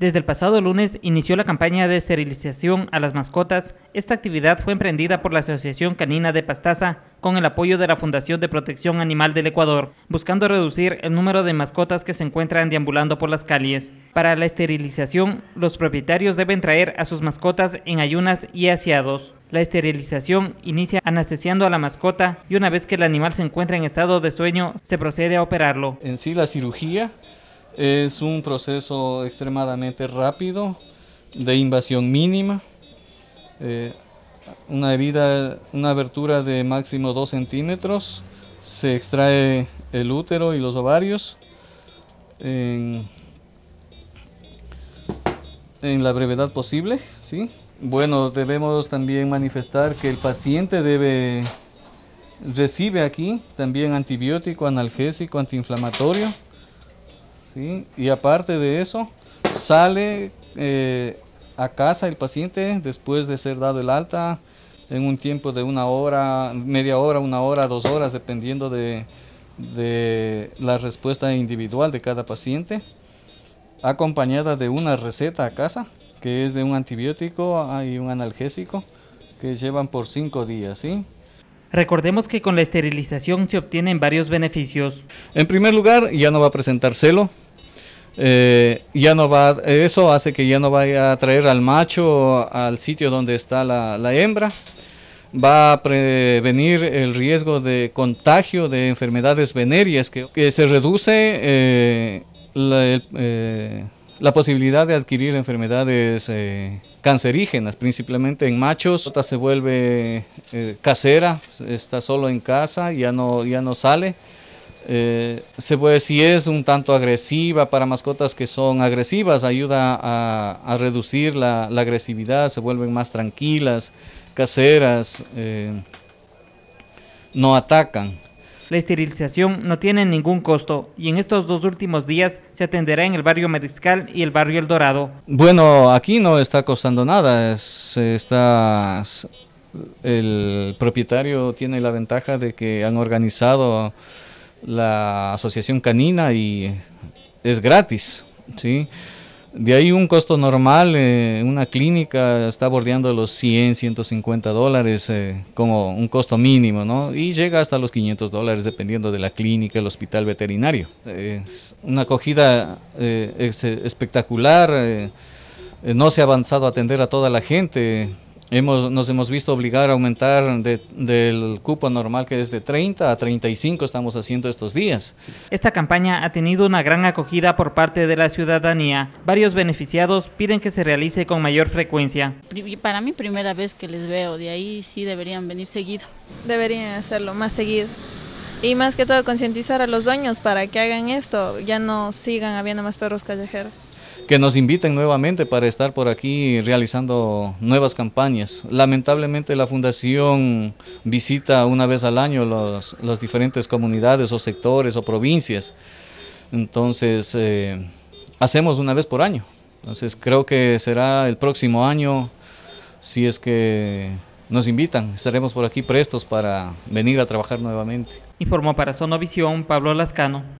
Desde el pasado lunes inició la campaña de esterilización a las mascotas. Esta actividad fue emprendida por la Asociación Canina de Pastaza con el apoyo de la Fundación de Protección Animal del Ecuador, buscando reducir el número de mascotas que se encuentran deambulando por las calles. Para la esterilización, los propietarios deben traer a sus mascotas en ayunas y aseados. La esterilización inicia anestesiando a la mascota y una vez que el animal se encuentra en estado de sueño, se procede a operarlo. En sí, la cirugía es un proceso extremadamente rápido, de invasión mínima. Eh, una herida, una abertura de máximo 2 centímetros. Se extrae el útero y los ovarios. En, la brevedad posible, ¿sí? Bueno, debemos también manifestar que el paciente debe recibe aquí también antibiótico, analgésico, antiinflamatorio. Y aparte de eso, sale eh, a casa el paciente después de ser dado el alta en un tiempo de una hora, media hora, una hora, dos horas, dependiendo de, la respuesta individual de cada paciente, acompañada de una receta a casa, que es de un antibiótico ah, y un analgésico, que llevan por cinco días, ¿sí? Recordemos que con la esterilización se obtienen varios beneficios. En primer lugar, ya no va a presentar celo, eh, ya no va, eh, eso hace que ya no vaya a traer al macho al sitio donde está la, hembra. Va a prevenir el riesgo de contagio de enfermedades venéreas, que, se reduce eh, la, posibilidad de adquirir enfermedades cancerígenas, principalmente en machos. Otra se vuelve casera, está solo en casa, ya no, ya no sale eh, se puede decir es un tanto agresiva para mascotas que son agresivas, ayuda a, reducir la, agresividad, se vuelven más tranquilas, caseras, eh, no atacan. La esterilización no tiene ningún costo y en estos dos últimos días se atenderá en el barrio Mediscal y el barrio El Dorado. Bueno, aquí no está costando nada, es, está, el propietario tiene la ventaja de que han organizado la asociación canina y es gratis, ¿sí? De ahí un costo normal, eh, una clínica está bordeando los 100, 150 dólares eh, como un costo mínimo, ¿no? Y llega hasta los 500 dólares dependiendo de la clínica, el hospital veterinario. es una acogida eh, espectacular, no se ha avanzado a atender a toda la gente Hemos, nos hemos visto obligar a aumentar del cupo normal que es de 30 a 35 estamos haciendo estos días. Esta campaña ha tenido una gran acogida por parte de la ciudadanía. Varios beneficiados piden que se realice con mayor frecuencia. Para mí primera vez que les veo, de ahí sí deberían venir seguido. Deberían hacerlo más seguido. Y más que todo concientizar a los dueños para que hagan esto, ya no sigan habiendo más perros callejeros que nos inviten nuevamente para estar por aquí realizando nuevas campañas. Lamentablemente la Fundación visita una vez al año las diferentes comunidades o sectores o provincias. Entonces, eh, hacemos una vez por año. Entonces, creo que será el próximo año, si es que nos invitan. Estaremos por aquí prestos para venir a trabajar nuevamente. Informó para Sonovisión Pablo Lascano.